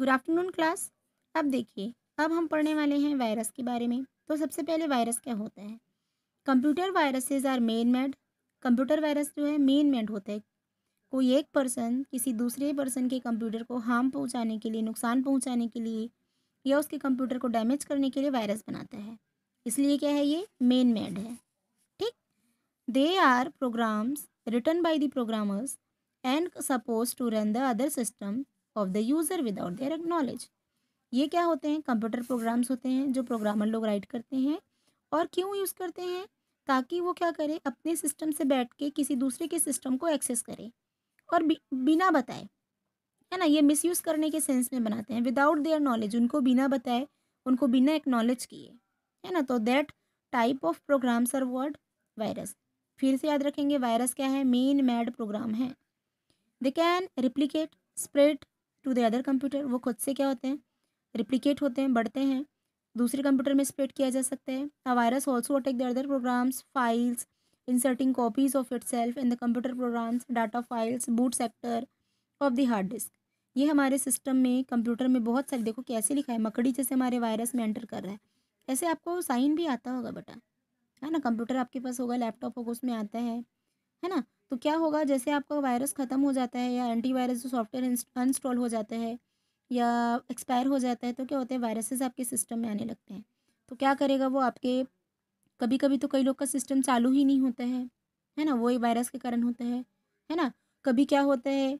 good afternoon class अब देखिए अब हम पढ़ने वाले हैं वायरस के बारे में तो सबसे पहले वायरस क्या होता है computer viruses are man made computer virus जो है मेन मेड होता है कोई एक पर्सन किसी दूसरे पर्सन के कंप्यूटर को हार्म पहुंचाने के लिए नुकसान पहुंचाने के लिए या उसके कंप्यूटर को डैमेज करने के लिए वायरस बनाता है इसलिए क्या है ये मेन मेड है ठीक they are programs written by the programmers and suppose to run the other system of the user without their acknowledge ये क्या होते हैं कंप्यूटर प्रोग्राम्स होते हैं जो प्रोग्रामर लोग राइट करते हैं और क्यों यूज़ करते हैं ताकि वो क्या करें अपने सिस्टम से बैठ के किसी दूसरे के सिस्टम को एक्सेस करें और बिना बताए है ना ये मिसयूज़ करने के सेंस में बनाते हैं विदाउट देयर नॉलेज उनको बिना बताए उनको बिना एक्नॉलेज किए है ना तो that type of programs are word virus फिर से याद रखेंगे वायरस क्या है मेन मैड प्रोग्राम है they can replicate spread to the other computer वो खुद से क्या होते हैं रिप्लीकेट होते हैं बढ़ते हैं दूसरे कंप्यूटर में स्प्रेड किया जा सकता है a virus also attack the other programs files inserting of itself in the computer programs data files boot sector of the hard disk ये हमारे सिस्टम में कंप्यूटर में बहुत सारे देखो कैसे लिखा है मकड़ी जैसे हमारे वायरस में एंटर कर रहा है ऐसे आपको साइन भी आता होगा बेटा है ना कंप्यूटर आपके पास होगा लैपटॉप होगा उसमें आता है है ना तो क्या होगा जैसे आपका वायरस ख़त्म हो जाता है या एंटीवायरस जो सॉफ्टवेयर अनस्टॉल हो जाता है या एक्सपायर हो जाता है तो क्या होता है वायरसेस आपके सिस्टम में आने लगते हैं तो क्या करेगा वो आपके कभी कभी तो कई लोग का सिस्टम चालू ही नहीं होता है है ना वो वायरस के कारण होता है है ना कभी क्या होता है आ,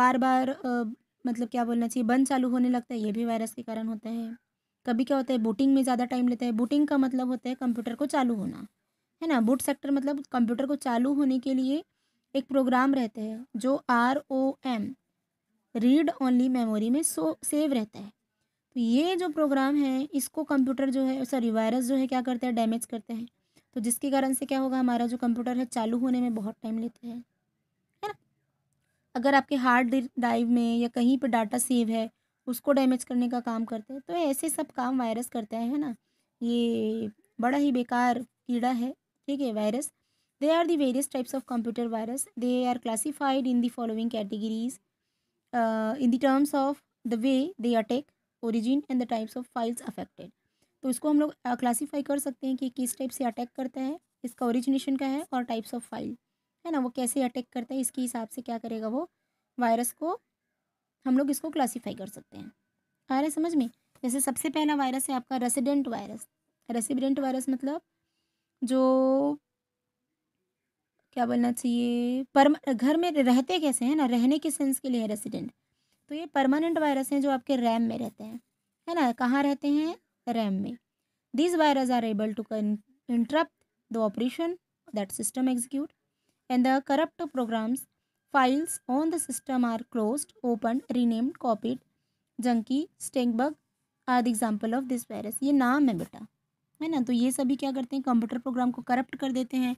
बार बार आ, मतलब क्या बोलना चाहिए बंद चालू होने लगता है ये भी वायरस के कारण होता है कभी क्या होता है बूटिंग में ज़्यादा टाइम लेता है बूटिंग का मतलब होता है कंप्यूटर को चालू होना है ना बूट सेक्टर मतलब कंप्यूटर को चालू होने के लिए एक प्रोग्राम रहता है जो R O M read only memory में सो सेव रहता है तो ये जो प्रोग्राम है इसको कंप्यूटर जो है सॉरी वायरस जो है क्या करता है डैमेज करते हैं तो जिसके कारण से क्या होगा हमारा जो कंप्यूटर है चालू होने में बहुत टाइम लेता है है ना अगर आपके हार्ड ड्राइव में या कहीं पर डाटा सेव है उसको डैमेज करने का काम करते हैं तो ऐसे सब काम वायरस करता है, है ना ये बड़ा ही बेकार कीड़ा है ठीक है virus they are the various types of computer virus they are classified in the following categories in the terms of the way they attack origin and the types of files affected तो इसको हम लोग classify uh, कर सकते हैं कि किस type से अटैक करता है इसका ओरिजिनेशन का है और टाइप्स ऑफ फाइल है ना वो कैसे अटैक करता है इसके हिसाब से क्या करेगा वो वायरस को हम लोग इसको क्लासीफाई कर सकते हैं आ रहा है समझ में जैसे सबसे पहला वायरस है आपका रेसिडेंट वायरस रेसिडेंट वायरस मतलब जो क्या बोलना चाहिए परम घर में रहते कैसे हैं ना रहने के सेंस के लिए है रेसिडेंट तो ये परमानेंट वायरस हैं जो आपके रैम में रहते हैं है ना कहाँ रहते हैं रैम में this virus are able to interrupt the operation that system execute and the corrupt programs files on the system are close open renamed copied junkie स्टेंगबग are the example of this virus ये नाम है बेटा है ना तो ये सभी क्या करते हैं कंप्यूटर प्रोग्राम को करप्ट कर देते हैं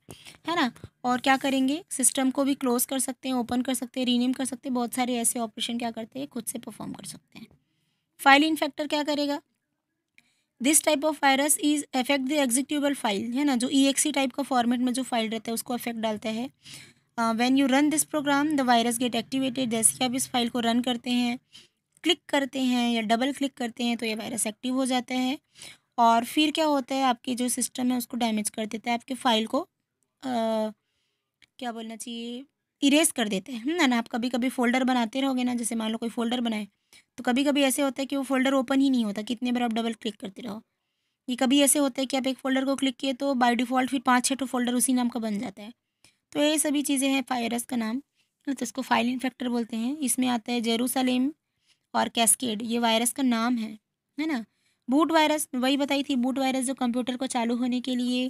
है ना और क्या करेंगे सिस्टम को भी क्लोज कर सकते हैं ओपन कर सकते हैं रीनेम कर सकते हैं बहुत सारे ऐसे ऑपरेशन क्या करते हैं खुद से परफॉर्म कर सकते हैं फाइल इन्फेक्टर क्या करेगा this type of virus is affect the executable file है ना जो ई टाइप का फॉर्मेट में जो फाइल रहता है उसको अफेक्ट डालता है when you run this program the virus get activated जैसे कि आप इस फाइल को रन करते हैं क्लिक करते हैं या डबल क्लिक करते हैं तो ये वायरस एक्टिव हो जाता है और फिर क्या होता है आपकी जो सिस्टम है उसको डैमेज कर देता है आपके फाइल को आ, क्या बोलना चाहिए इरेज कर देते हैं ना ना आप कभी कभी फ़ोल्डर बनाते रहोगे ना जैसे मान लो कोई फ़ोल्डर बनाए तो कभी कभी ऐसे होता है कि वो फ़ोल्डर ओपन ही नहीं होता कितने बार आप डबल क्लिक करते रहो ये कभी ऐसे होता है कि आप एक फ़ोल्डर को क्लिक किए तो बाई डिफ़ॉल्ट फिर पाँच छः तो फ़ोल्डर उसी नाम का बन जाता है तो ये सभी चीज़ें हैं फायरस का नाम तो इसको फाइल इन्फेक्टर बोलते हैं इसमें आता है जेरूसलेम और कैस्केड ये वायरस का नाम है है ना बूट वायरस वही बताई थी बूट वायरस जो कंप्यूटर को चालू होने के लिए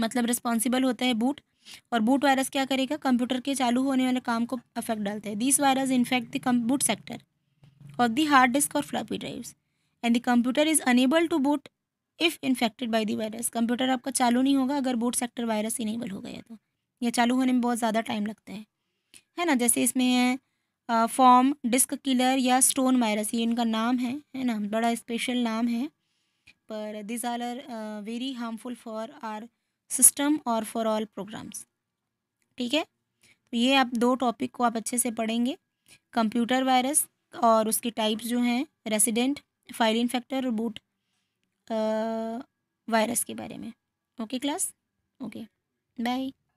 मतलब रिस्पॉन्सिबल होता है बूट और बूट वायरस क्या करेगा कंप्यूटर के चालू होने वाले काम को अफेक्ट डालता है this virus infect the boot sector of the hard disk और floppy drives and the computer is unable to boot if infected by the virus computer आपका चालू नहीं होगा अगर बूट सेक्टर वायरस इनेबल हो गया तो यह चालू होने में बहुत ज़्यादा टाइम लगता है है ना जैसे इसमें है फॉर्म डिस्क किलर या स्टोन वायरस ये इनका नाम है है ना बड़ा स्पेशल नाम है पर these are our very harmful for our system और फॉर ऑल प्रोग्राम्स ठीक है तो ये आप दो टॉपिक को आप अच्छे से पढ़ेंगे कंप्यूटर वायरस और उसके टाइप्स जो हैं रेसिडेंट फाइल इन्फेक्टर और बूट वायरस के बारे में ओके क्लास ओके बाय